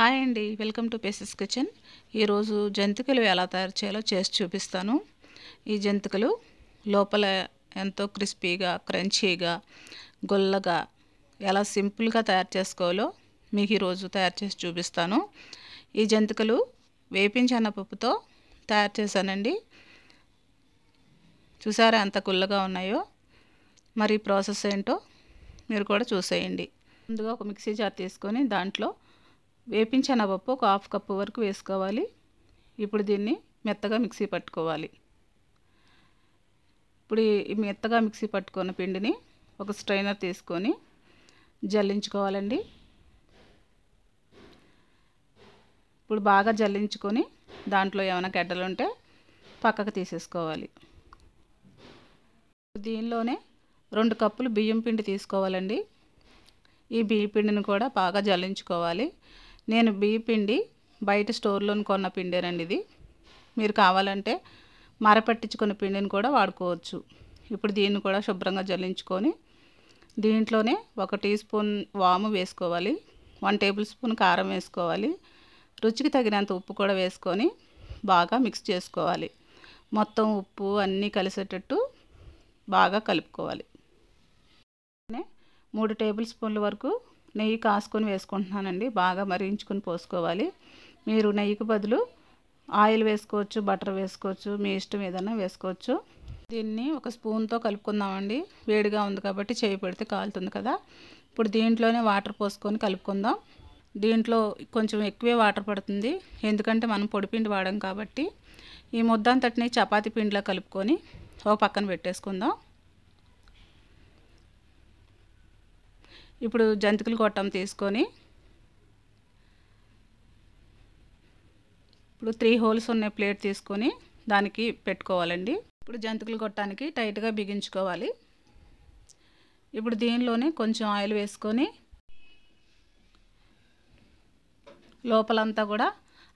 hi అండి welcome to phases kitchen ఈరోజు జంతికలు ఎలా తయారు చేయాలో చేసి చూపిస్తాను ఈ జంతికలు లోపల ఎంతో క్రిస్పీగా క్రంచీగా గొల్లగా ఎలా సింపుల్గా తయారు చేసుకోవాలో మీకు ఈరోజు తయారు చేసి చూపిస్తాను ఈ జంతికలు వేపించిన పప్పుతో తయారు చేశానండి చూసారా ఎంత గుల్లగా ఉన్నాయో మరి ప్రాసెస్ ఏంటో మీరు కూడా చూసేయండి ముందుగా ఒక మిక్సీ జార్ తీసుకొని దాంట్లో వేపించిన పప్పు ఒక హాఫ్ కప్పు వరకు వేసుకోవాలి ఇప్పుడు దీన్ని మెత్తగా మిక్సీ పట్టుకోవాలి ఇప్పుడు ఈ మెత్తగా మిక్సీ పట్టుకున్న పిండిని ఒక స్ట్రైనర్ తీసుకొని జల్లించుకోవాలండి ఇప్పుడు బాగా జల్లించుకొని దాంట్లో ఏమైనా గడ్డలు ఉంటే పక్కకు తీసేసుకోవాలి దీనిలోనే రెండు కప్పులు బియ్యం పిండి తీసుకోవాలండి ఈ బియ్యం పిండిని కూడా బాగా జల్లించుకోవాలి నేను బియ్య పిండి బయట స్టోర్లోని కొన్న పిండేనండి ఇది మీరు కావాలంటే మరపట్టించుకున్న పిండిని కూడా వాడుకోవచ్చు ఇప్పుడు దీన్ని కూడా శుభ్రంగా జల్లించుకొని దీంట్లోనే ఒక టీ స్పూన్ వాము వేసుకోవాలి వన్ టేబుల్ స్పూన్ కారం వేసుకోవాలి రుచికి తగినంత ఉప్పు కూడా వేసుకొని బాగా మిక్స్ చేసుకోవాలి మొత్తం ఉప్పు అన్నీ కలిసేటట్టు బాగా కలుపుకోవాలి మూడు టేబుల్ స్పూన్ల వరకు నెయ్యి కాసుకొని వేసుకుంటున్నానండి బాగా మరించుకొని పోసుకోవాలి మీరు నెయ్యికి బదులు ఆయిల్ వేసుకోవచ్చు బటర్ వేసుకోవచ్చు మీ ఇష్టం ఏదైనా వేసుకోవచ్చు దీన్ని ఒక స్పూన్తో కలుపుకుందామండి వేడిగా ఉంది కాబట్టి చేయి పెడితే కాలుతుంది కదా ఇప్పుడు దీంట్లోనే వాటర్ పోసుకొని కలుపుకుందాం దీంట్లో కొంచెం ఎక్కువే వాటర్ పడుతుంది ఎందుకంటే మనం పొడిపిండి వాడాం కాబట్టి ఈ ముద్దాంతటిని చపాతి పిండిలో కలుపుకొని ఒక పక్కన పెట్టేసుకుందాం ఇప్పుడు జంతికలు గొట్టం తీసుకొని ఇప్పుడు త్రీ హోల్స్ ఉన్న ప్లేట్ తీసుకొని దానికి పెట్టుకోవాలండి ఇప్పుడు జంతికలు కొట్టడానికి టైట్గా బిగించుకోవాలి ఇప్పుడు దీనిలోనే కొంచెం ఆయిల్ వేసుకొని లోపలంతా కూడా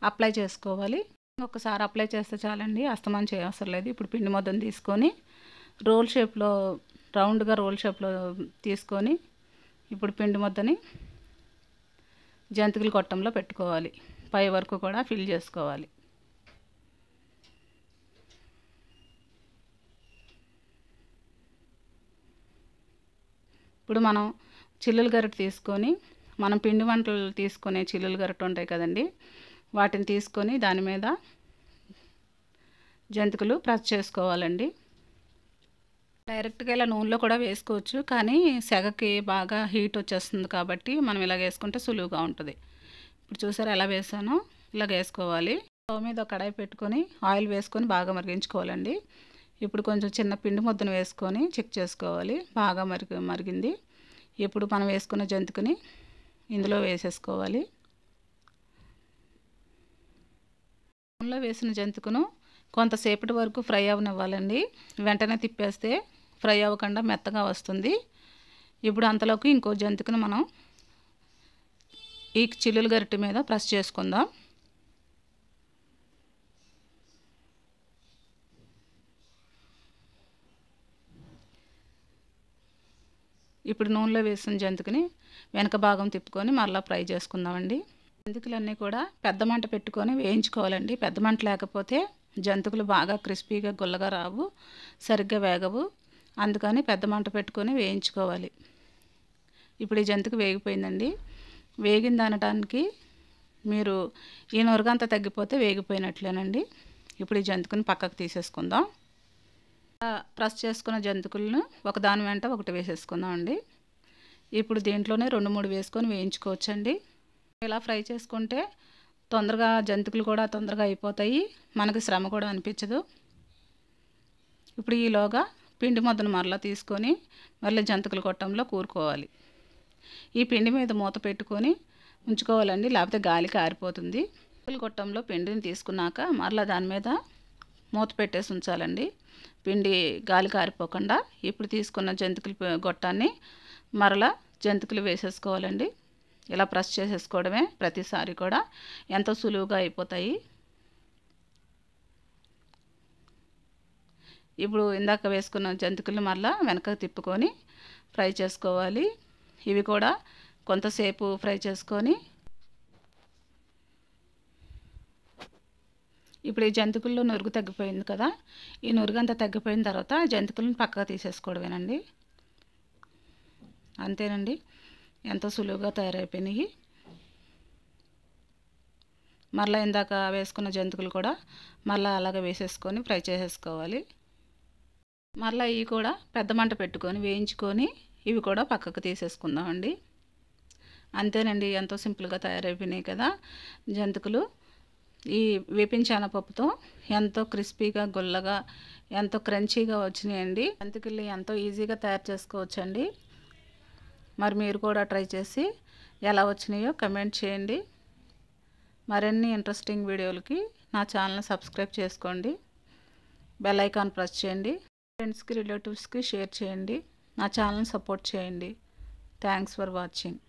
అప్లై చేసుకోవాలి ఒకసారి అప్లై చేస్తే చాలండి అస్తమానం చేయవసరం లేదు ఇప్పుడు పిండి మొత్తం తీసుకొని రోల్ షేప్లో రౌండ్గా రోల్ షేప్లో తీసుకొని ఇప్పుడు పిండి ముద్దని జంతికలు కొట్టంలో పెట్టుకోవాలి పై వరకు కూడా ఫిల్ చేసుకోవాలి ఇప్పుడు మనం చిల్లులు గరిట తీసుకొని మనం పిండి వంటలు తీసుకునే చిల్లులు గరిట ఉంటాయి కదండి వాటిని తీసుకొని దాని మీద జంతికలు ప్రెస్ చేసుకోవాలండి డైరెక్ట్గా ఇలా నూనెలో కూడా వేసుకోవచ్చు కానీ సెగకి బాగా హీట్ వచ్చేస్తుంది కాబట్టి మనం ఇలా వేసుకుంటే సులువుగా ఉంటుంది ఇప్పుడు చూసారు ఎలా వేసానో ఇలా వేసుకోవాలి స్టవ్ మీద కడాయి పెట్టుకొని ఆయిల్ వేసుకొని బాగా మరిగించుకోవాలండి ఇప్పుడు కొంచెం చిన్న పిండి ముద్దను వేసుకొని చెక్ చేసుకోవాలి బాగా మరిగి మరిగింది ఇప్పుడు మనం వేసుకున్న జంతుకుని ఇందులో వేసేసుకోవాలి నూనెలో వేసిన జంతుకును కొంతసేపటి వరకు ఫ్రై అవనివ్వాలండి వెంటనే తిప్పేస్తే ఫ్రై అవ్వకుండా మెత్తగా వస్తుంది ఇప్పుడు అంతలోకి ఇంకో జంతికను మనం ఈ చిల్లుల గరిటె మీద ప్రెస్ చేసుకుందాం ఇప్పుడు నూనెలో వేసిన జంతికని వెనక భాగం తిప్పుకొని మరలా ఫ్రై చేసుకుందామండి జంతికలన్నీ కూడా పెద్ద మంట పెట్టుకొని వేయించుకోవాలండి పెద్ద మంట లేకపోతే జంతికలు బాగా క్రిస్పీగా గుల్లగా రావు సరిగ్గా వేగవు అందుకని పెద్ద మంట పెట్టుకొని వేయించుకోవాలి ఇప్పుడు ఈ జంతుకు వేగిపోయిందండి వేగింది అనడానికి మీరు ఈ నురగంతా తగ్గిపోతే వేగిపోయినట్లేనండి ఇప్పుడు ఈ జంతుకుని పక్కకు తీసేసుకుందాం ప్రెస్ చేసుకున్న జంతికలను ఒకదాని వెంట ఒకటి వేసేసుకుందాం అండి ఇప్పుడు దీంట్లోనే రెండు మూడు వేసుకొని వేయించుకోవచ్చండి ఇలా ఫ్రై చేసుకుంటే తొందరగా జంతికలు కూడా తొందరగా అయిపోతాయి మనకి శ్రమ కూడా అనిపించదు ఇప్పుడు ఈలోగా పిండి ముద్దను మరలా తీసుకొని మళ్ళీ జంతికలు కొట్టంలో కూరుకోవాలి ఈ పిండి మీద మూత పెట్టుకొని ఉంచుకోవాలండి లేకపోతే గాలి కారిపోతుంది జంతికలు కొట్టంలో పిండిని తీసుకున్నాక మరలా దాని మీద మూత పెట్టేసి ఉంచాలండి పిండి గాలి కారిపోకుండా ఇప్పుడు తీసుకున్న జంతికలు గొట్టాన్ని మరలా జంతికలు వేసేసుకోవాలండి ఇలా ప్రెస్ చేసేసుకోవడమే ప్రతిసారి కూడా ఎంతో సులువుగా అయిపోతాయి ఇప్పుడు ఇందాక వేసుకున్న జంతికలు మళ్ళీ వెనక తిప్పుకొని ఫ్రై చేసుకోవాలి ఇవి కూడా కొంతసేపు ఫ్రై చేసుకొని ఇప్పుడు ఈ జంతికల్లో నురుగు తగ్గిపోయింది కదా ఈ నురుగు అంతా తగ్గిపోయిన తర్వాత జంతికలను పక్కగా తీసేసుకోవడమేనండి అంతేనండి ఎంతో సులువుగా తయారైపోయినాయి మళ్ళీ ఇందాక వేసుకున్న జంతికలు కూడా మళ్ళీ అలాగే వేసేసుకొని ఫ్రై చేసేసుకోవాలి మళ్ళీ ఇవి కూడా పెద్ద మంట పెట్టుకొని వేయించుకొని ఇవి కూడా పక్కకు తీసేసుకుందామండి అంతేనండి ఎంతో సింపుల్గా తయారైపోయినాయి కదా జంతికలు ఈ వేపించాన పప్పుతో ఎంతో క్రిస్పీగా గుల్లగా ఎంతో క్రంచీగా వచ్చినాయండి జంతుకుల్ని ఎంతో ఈజీగా తయారు చేసుకోవచ్చండి మరి మీరు కూడా ట్రై చేసి ఎలా వచ్చినాయో కమెంట్ చేయండి మరిన్ని ఇంట్రెస్టింగ్ వీడియోలకి నా ఛానల్ సబ్స్క్రైబ్ చేసుకోండి బెల్ ఐకాన్ ప్రెస్ చేయండి ఫ్రెండ్స్కి రిలేటివ్స్కి షేర్ చేయండి నా ఛానల్ని సపోర్ట్ చేయండి థ్యాంక్స్ ఫర్ వాచింగ్